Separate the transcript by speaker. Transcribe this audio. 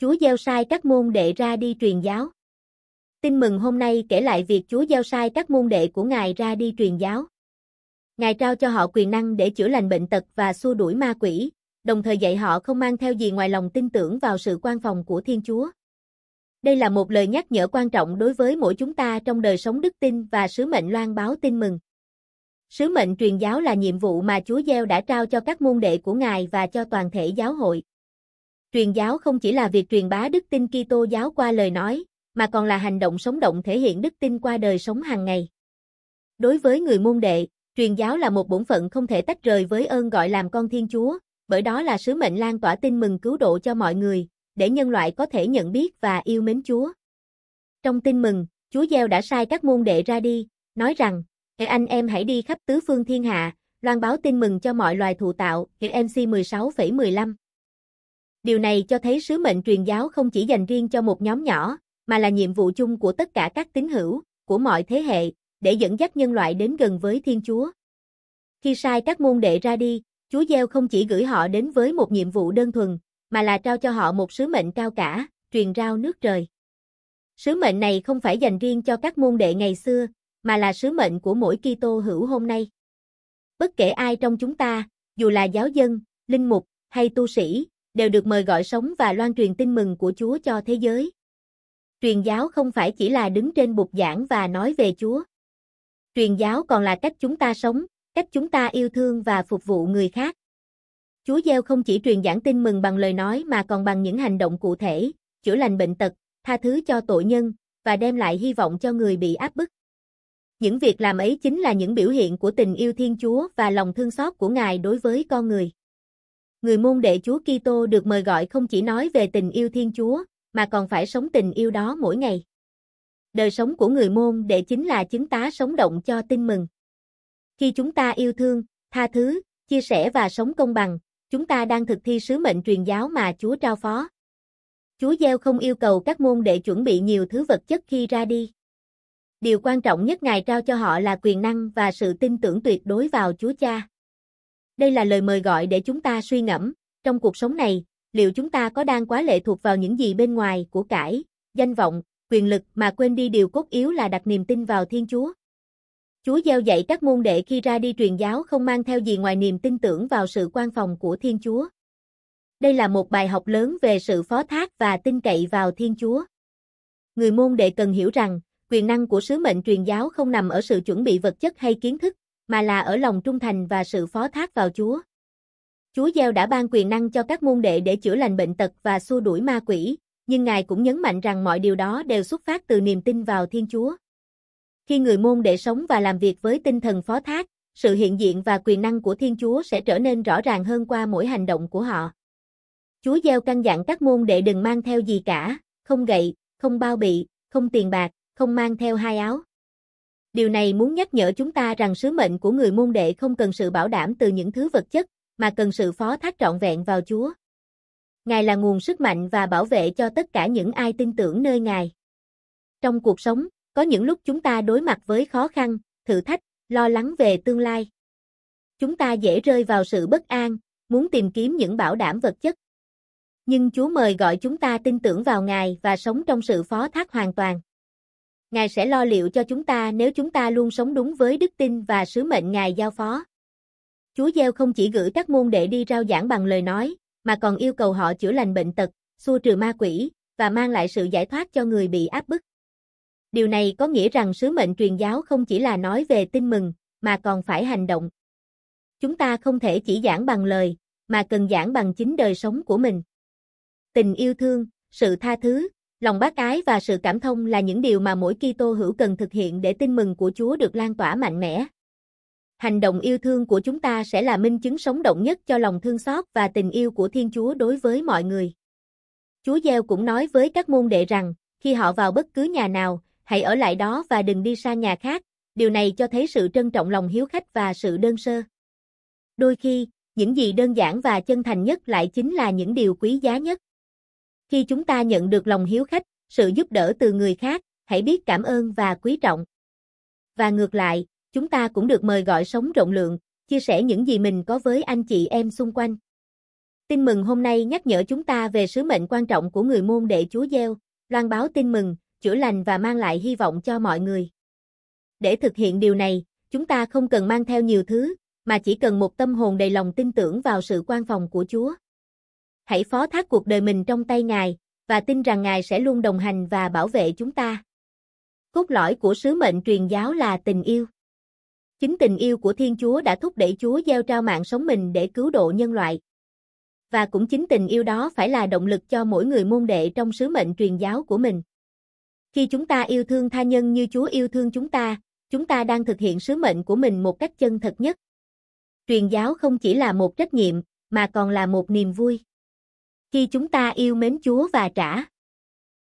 Speaker 1: Chúa Gieo sai các môn đệ ra đi truyền giáo. Tin mừng hôm nay kể lại việc Chúa Gieo sai các môn đệ của Ngài ra đi truyền giáo. Ngài trao cho họ quyền năng để chữa lành bệnh tật và xua đuổi ma quỷ, đồng thời dạy họ không mang theo gì ngoài lòng tin tưởng vào sự quan phòng của Thiên Chúa. Đây là một lời nhắc nhở quan trọng đối với mỗi chúng ta trong đời sống đức tin và sứ mệnh loan báo tin mừng. Sứ mệnh truyền giáo là nhiệm vụ mà Chúa Gieo đã trao cho các môn đệ của Ngài và cho toàn thể giáo hội. Truyền giáo không chỉ là việc truyền bá đức tin Kitô giáo qua lời nói, mà còn là hành động sống động thể hiện đức tin qua đời sống hàng ngày. Đối với người môn đệ, truyền giáo là một bổn phận không thể tách rời với ơn gọi làm con Thiên Chúa, bởi đó là sứ mệnh lan tỏa tin mừng cứu độ cho mọi người, để nhân loại có thể nhận biết và yêu mến Chúa. Trong tin mừng, Chúa Gieo đã sai các môn đệ ra đi, nói rằng, Ê anh em hãy đi khắp tứ phương thiên hạ, loan báo tin mừng cho mọi loài thụ tạo, hiện MC 16,15. Điều này cho thấy sứ mệnh truyền giáo không chỉ dành riêng cho một nhóm nhỏ, mà là nhiệm vụ chung của tất cả các tín hữu, của mọi thế hệ, để dẫn dắt nhân loại đến gần với Thiên Chúa. Khi sai các môn đệ ra đi, Chúa Gieo không chỉ gửi họ đến với một nhiệm vụ đơn thuần, mà là trao cho họ một sứ mệnh cao cả, truyền rao nước trời. Sứ mệnh này không phải dành riêng cho các môn đệ ngày xưa, mà là sứ mệnh của mỗi Kitô hữu hôm nay. Bất kể ai trong chúng ta, dù là giáo dân, linh mục hay tu sĩ, đều được mời gọi sống và loan truyền tin mừng của Chúa cho thế giới. Truyền giáo không phải chỉ là đứng trên bục giảng và nói về Chúa. Truyền giáo còn là cách chúng ta sống, cách chúng ta yêu thương và phục vụ người khác. Chúa gieo không chỉ truyền giảng tin mừng bằng lời nói mà còn bằng những hành động cụ thể, chữa lành bệnh tật, tha thứ cho tội nhân và đem lại hy vọng cho người bị áp bức. Những việc làm ấy chính là những biểu hiện của tình yêu Thiên Chúa và lòng thương xót của Ngài đối với con người người môn đệ Chúa Kitô được mời gọi không chỉ nói về tình yêu Thiên Chúa, mà còn phải sống tình yêu đó mỗi ngày. Đời sống của người môn đệ chính là chứng tá sống động cho tin mừng. Khi chúng ta yêu thương, tha thứ, chia sẻ và sống công bằng, chúng ta đang thực thi sứ mệnh truyền giáo mà Chúa trao phó. Chúa gieo không yêu cầu các môn đệ chuẩn bị nhiều thứ vật chất khi ra đi. Điều quan trọng nhất Ngài trao cho họ là quyền năng và sự tin tưởng tuyệt đối vào Chúa Cha. Đây là lời mời gọi để chúng ta suy ngẫm, trong cuộc sống này, liệu chúng ta có đang quá lệ thuộc vào những gì bên ngoài của cải, danh vọng, quyền lực mà quên đi điều cốt yếu là đặt niềm tin vào Thiên Chúa. Chúa gieo dạy các môn đệ khi ra đi truyền giáo không mang theo gì ngoài niềm tin tưởng vào sự quan phòng của Thiên Chúa. Đây là một bài học lớn về sự phó thác và tin cậy vào Thiên Chúa. Người môn đệ cần hiểu rằng, quyền năng của sứ mệnh truyền giáo không nằm ở sự chuẩn bị vật chất hay kiến thức, mà là ở lòng trung thành và sự phó thác vào Chúa. Chúa Gieo đã ban quyền năng cho các môn đệ để chữa lành bệnh tật và xua đuổi ma quỷ, nhưng Ngài cũng nhấn mạnh rằng mọi điều đó đều xuất phát từ niềm tin vào Thiên Chúa. Khi người môn đệ sống và làm việc với tinh thần phó thác, sự hiện diện và quyền năng của Thiên Chúa sẽ trở nên rõ ràng hơn qua mỗi hành động của họ. Chúa gieo căn dặn các môn đệ đừng mang theo gì cả, không gậy, không bao bị, không tiền bạc, không mang theo hai áo. Điều này muốn nhắc nhở chúng ta rằng sứ mệnh của người môn đệ không cần sự bảo đảm từ những thứ vật chất, mà cần sự phó thác trọn vẹn vào Chúa. Ngài là nguồn sức mạnh và bảo vệ cho tất cả những ai tin tưởng nơi Ngài. Trong cuộc sống, có những lúc chúng ta đối mặt với khó khăn, thử thách, lo lắng về tương lai. Chúng ta dễ rơi vào sự bất an, muốn tìm kiếm những bảo đảm vật chất. Nhưng Chúa mời gọi chúng ta tin tưởng vào Ngài và sống trong sự phó thác hoàn toàn. Ngài sẽ lo liệu cho chúng ta nếu chúng ta luôn sống đúng với đức tin và sứ mệnh Ngài giao phó. Chúa Gieo không chỉ gửi các môn đệ đi rao giảng bằng lời nói, mà còn yêu cầu họ chữa lành bệnh tật, xua trừ ma quỷ, và mang lại sự giải thoát cho người bị áp bức. Điều này có nghĩa rằng sứ mệnh truyền giáo không chỉ là nói về tin mừng, mà còn phải hành động. Chúng ta không thể chỉ giảng bằng lời, mà cần giảng bằng chính đời sống của mình. Tình yêu thương, sự tha thứ, Lòng bác ái và sự cảm thông là những điều mà mỗi Kitô hữu cần thực hiện để tin mừng của Chúa được lan tỏa mạnh mẽ. Hành động yêu thương của chúng ta sẽ là minh chứng sống động nhất cho lòng thương xót và tình yêu của Thiên Chúa đối với mọi người. Chúa Gieo cũng nói với các môn đệ rằng, khi họ vào bất cứ nhà nào, hãy ở lại đó và đừng đi xa nhà khác, điều này cho thấy sự trân trọng lòng hiếu khách và sự đơn sơ. Đôi khi, những gì đơn giản và chân thành nhất lại chính là những điều quý giá nhất. Khi chúng ta nhận được lòng hiếu khách, sự giúp đỡ từ người khác, hãy biết cảm ơn và quý trọng. Và ngược lại, chúng ta cũng được mời gọi sống rộng lượng, chia sẻ những gì mình có với anh chị em xung quanh. Tin mừng hôm nay nhắc nhở chúng ta về sứ mệnh quan trọng của người môn đệ Chúa gieo, loan báo tin mừng, chữa lành và mang lại hy vọng cho mọi người. Để thực hiện điều này, chúng ta không cần mang theo nhiều thứ, mà chỉ cần một tâm hồn đầy lòng tin tưởng vào sự quan phòng của Chúa hãy phó thác cuộc đời mình trong tay Ngài, và tin rằng Ngài sẽ luôn đồng hành và bảo vệ chúng ta. Cốt lõi của sứ mệnh truyền giáo là tình yêu. Chính tình yêu của Thiên Chúa đã thúc đẩy Chúa gieo trao mạng sống mình để cứu độ nhân loại. Và cũng chính tình yêu đó phải là động lực cho mỗi người môn đệ trong sứ mệnh truyền giáo của mình. Khi chúng ta yêu thương tha nhân như Chúa yêu thương chúng ta, chúng ta đang thực hiện sứ mệnh của mình một cách chân thật nhất. Truyền giáo không chỉ là một trách nhiệm, mà còn là một niềm vui. Khi chúng ta yêu mến Chúa và trả